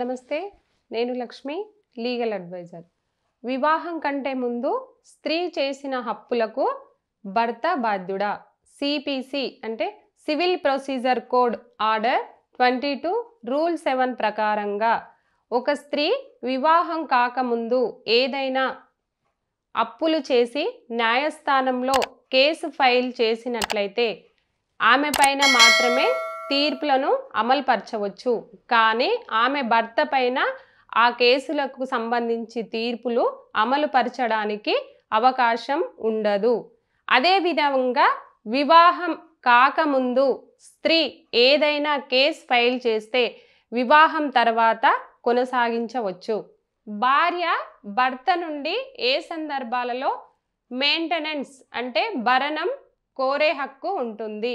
నమస్తే నేను Lakshmi legal advisor వివాహం కంటే ముందు స్త్రీ చేసిన హక్కులకు భర్త బాధ్యుడా సిపిసి అంటే civil procedure code order twenty two rule seven ప్రకారంగా ఒక స్త్రీ వివాహం కాకముందు ఏదైనా అప్పులు చేసి న్యాయస్థానంలో కేసు ఫైల్ చేసినట్లయితే ఆమె పైన మాత్రమే తీర్పులను అమలుపరచవచ్చు కానీ ఆమె భర్త పైన ఆ కేసులకు సంబంధించి తీర్పులు అమలుపరచడానికి అవకాశం ఉండదు అదేవిధంగా వివాహం కాకముందు స్త్రీ ఏదైనా కేసు ఫైల్ చేస్తే వివాహం తర్వాత కొనసాగించవచ్చు భార్య భర్త నుండి ఏ సందర్భాలలో మెయింటెనెన్స్ అంటే భరణం కోరే హక్కు ఉంటుంది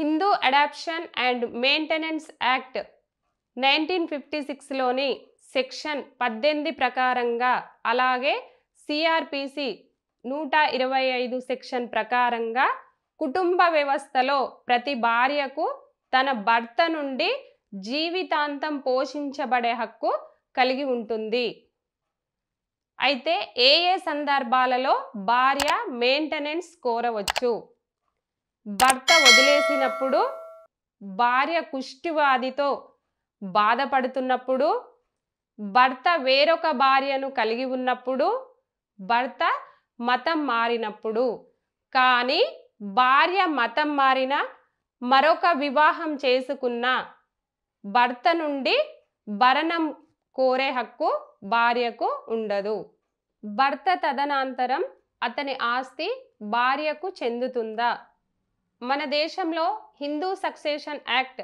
Hindu adoption and maintenance act nineteen fifty సిక్స్లోని సెక్షన్ పద్దెనిమిది ప్రకారంగా అలాగే సిఆర్పిసి నూట ఇరవై ఐదు సెక్షన్ ప్రకారంగా కుటుంబ వ్యవస్థలో ప్రతి భార్యకు తన భర్త నుండి జీవితాంతం పోషించబడే హక్కు కలిగి ఉంటుంది అయితే ఏ ఏ సందర్భాలలో భార్య మెయింటెనెన్స్ కోరవచ్చు భర్త వదిలేసినప్పుడు భార్య కుష్టివాదితో బాధపడుతున్నప్పుడు భర్త వేరొక భార్యను కలిగి ఉన్నప్పుడు భర్త మతం మారినప్పుడు కానీ భార్య మతం మారిన మరొక వివాహం చేసుకున్న భర్త నుండి భరణం కోరే హక్కు భార్యకు ఉండదు భర్త తదనంతరం అతని ఆస్తి భార్యకు చెందుతుందా మన దేశంలో హిందూ సక్సేషన్ యాక్ట్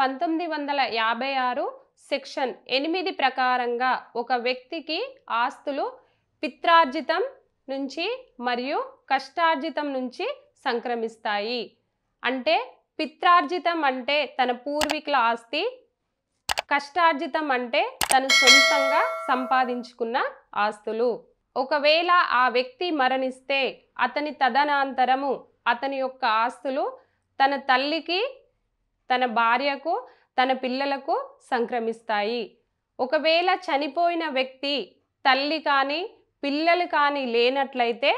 పంతొమ్మిది వందల యాభై ఆరు సెక్షన్ ఎనిమిది ప్రకారంగా ఒక వ్యక్తికి ఆస్తులు పిత్రార్జితం నుంచి మరియు కష్టార్జితం నుంచి సంక్రమిస్తాయి అంటే పిత్రార్జితం అంటే తన పూర్వీకుల ఆస్తి కష్టార్జితం అంటే తను సొంతంగా సంపాదించుకున్న ఆస్తులు ఒకవేళ ఆ వ్యక్తి మరణిస్తే అతని తదనంతరము అతని యొక్క ఆస్తులు తన తల్లికి తన భార్యకు తన పిల్లలకు సంక్రమిస్తాయి ఒకవేళ చనిపోయిన వ్యక్తి తల్లి కానీ పిల్లలు కానీ లేనట్లయితే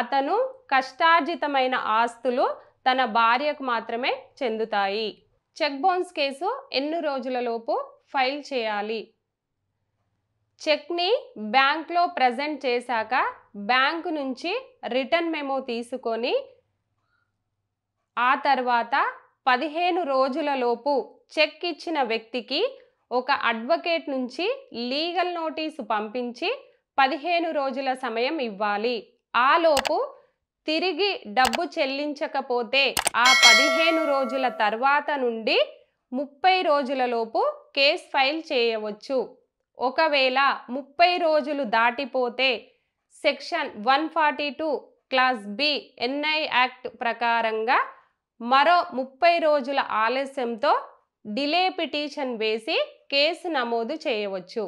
అతను కష్టార్జితమైన ఆస్తులు తన భార్యకు మాత్రమే చెందుతాయి చెక్ బౌన్స్ కేసు ఎన్ని రోజులలోపు ఫైల్ చేయాలి చెక్ని బ్యాంక్లో ప్రజెంట్ చేశాక బ్యాంకు నుంచి రిటర్న్ మెమో తీసుకొని ఆ తర్వాత పదిహేను రోజులలోపు చెక్ ఇచ్చిన వ్యక్తికి ఒక అడ్వకేట్ నుంచి లీగల్ నోటీసు పంపించి పదిహేను రోజుల సమయం ఇవ్వాలి ఆలోపు తిరిగి డబ్బు చెల్లించకపోతే ఆ పదిహేను రోజుల తర్వాత నుండి ముప్పై రోజులలోపు కేస్ ఫైల్ చేయవచ్చు ఒకవేళ ముప్పై రోజులు దాటిపోతే section one forty two clause B NI act ప్రకారంగా మరో ముప్పై రోజుల ఆలస్యంతో డిలే పిటిషన్ వేసి కేసు నమోదు చేయవచ్చు